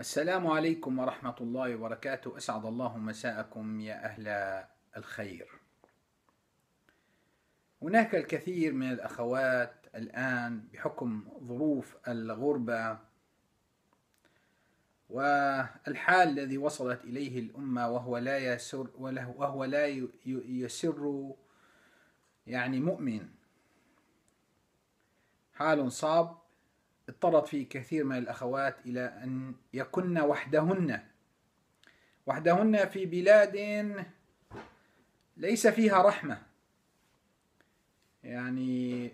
السلام عليكم ورحمة الله وبركاته أسعد الله مساءكم يا أهل الخير هناك الكثير من الأخوات الآن بحكم ظروف الغربة والحال الذي وصلت إليه الأمة وهو لا يسر وهو لا يسر يعني مؤمن حال صعب اضطرت فيه كثير من الأخوات إلى أن يكن وحدهن وحدهن في بلاد ليس فيها رحمة يعني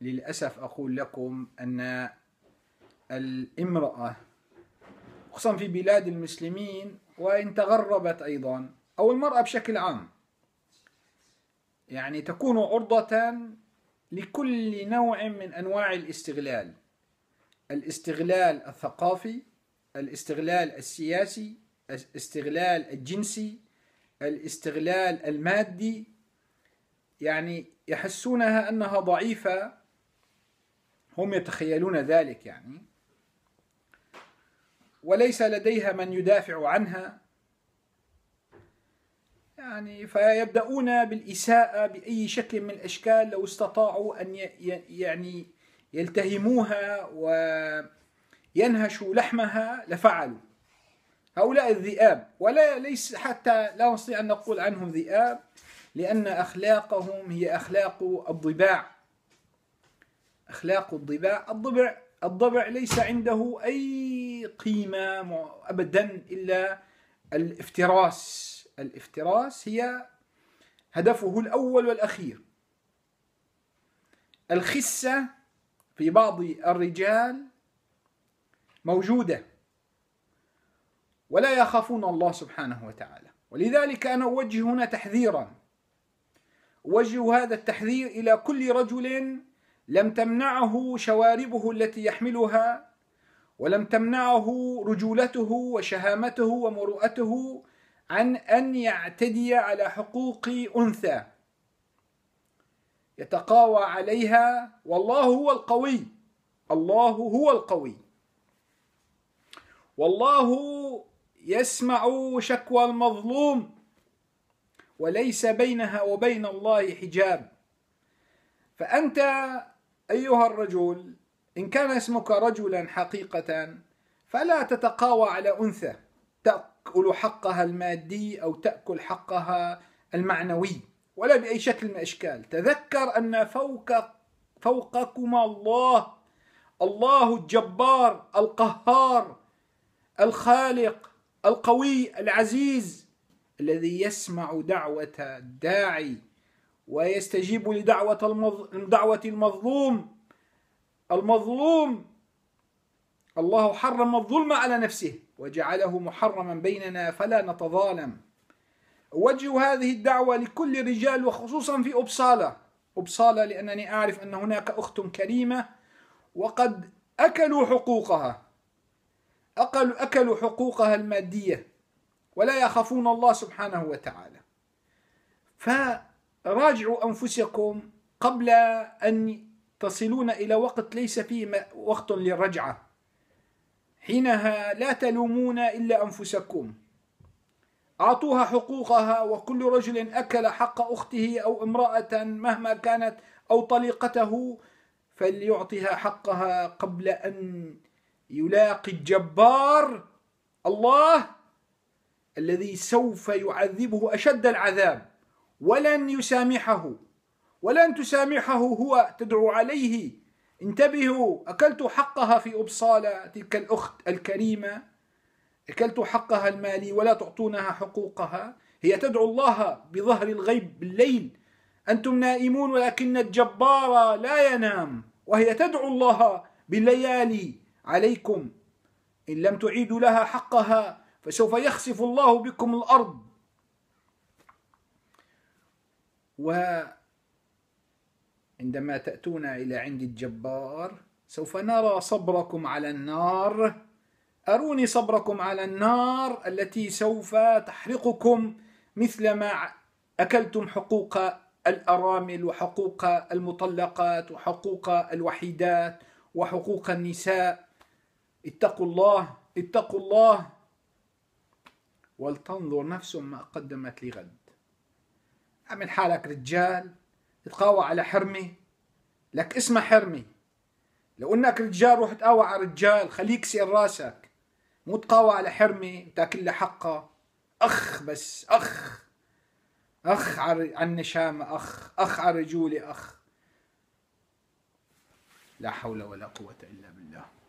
للأسف أقول لكم أن الامرأة خصوصا في بلاد المسلمين وإن تغربت أيضا أو المرأة بشكل عام يعني تكون عرضة لكل نوع من أنواع الاستغلال الاستغلال الثقافي الاستغلال السياسي الاستغلال الجنسي الاستغلال المادي يعني يحسونها أنها ضعيفة هم يتخيلون ذلك يعني وليس لديها من يدافع عنها يعني فيبدأون بالإساءة بأي شكل من الأشكال لو استطاعوا أن يعني يلتهموها وينهشوا لحمها لفعلوا هؤلاء الذئاب ولا ليس حتى لا نستطيع أن نقول عنهم ذئاب لأن أخلاقهم هي أخلاق الضباع أخلاق الضباع الضبع الضبع ليس عنده أي قيمة أبدا إلا الافتراس الافتراس هي هدفه الأول والأخير الخسة في بعض الرجال موجودة ولا يخافون الله سبحانه وتعالى ولذلك أنا أوجه هنا تحذيرا أوجه هذا التحذير إلى كل رجل لم تمنعه شواربه التي يحملها ولم تمنعه رجولته وشهامته ومروءته عن أن يعتدي على حقوق أنثى يتقاوى عليها والله هو القوي الله هو القوي والله يسمع شكوى المظلوم وليس بينها وبين الله حجاب فأنت أيها الرجل إن كان اسمك رجلا حقيقة فلا تتقاوى على أنثى تأكل حقها المادي أو تأكل حقها المعنوي ولا بأي شكل من الأشكال تذكر أن فوق فوقكما الله الله الجبار القهار الخالق القوي العزيز الذي يسمع دعوة الداعي ويستجيب لدعوة المظ... دعوة المظلوم المظلوم الله حرم الظلم على نفسه وجعله محرما بيننا فلا نتظالم وجه هذه الدعوة لكل رجال وخصوصا في أبصالة أبصالة لأنني أعرف أن هناك أخت كريمة وقد أكلوا حقوقها أقل أكلوا حقوقها المادية ولا يخافون الله سبحانه وتعالى فراجعوا أنفسكم قبل أن تصلون إلى وقت ليس فيه وقت للرجعة حينها لا تلومون إلا أنفسكم أعطوها حقوقها وكل رجل أكل حق أخته أو امرأة مهما كانت أو طليقته فليعطها حقها قبل أن يلاقي الجبار الله الذي سوف يعذبه أشد العذاب ولن يسامحه ولن تسامحه هو تدعو عليه انتبهوا أكلت حقها في أبصالة تلك الأخت الكريمة أكلت حقها المالي ولا تعطونها حقوقها هي تدعو الله بظهر الغيب بالليل أنتم نائمون ولكن الجبار لا ينام وهي تدعو الله بالليالي عليكم إن لم تعيدوا لها حقها فسوف يخسف الله بكم الأرض و عندما تأتون إلى عند الجبار سوف نرى صبركم على النار أروني صبركم على النار التي سوف تحرقكم مثلما أكلتم حقوق الأرامل وحقوق المطلقات وحقوق الوحيدات وحقوق النساء اتقوا الله اتقوا الله ولتنظر نفس ما قدمت لغد عمل حالك رجال تقاوى على حرمة لك اسمها حرمة لو انك رجال روح تقاوى على رجال خليك سير راسك مو تقاوى على حرمة وتاكل حقها اخ بس اخ اخ على النشامة اخ اخ على رجولي اخ لا حول ولا قوة الا بالله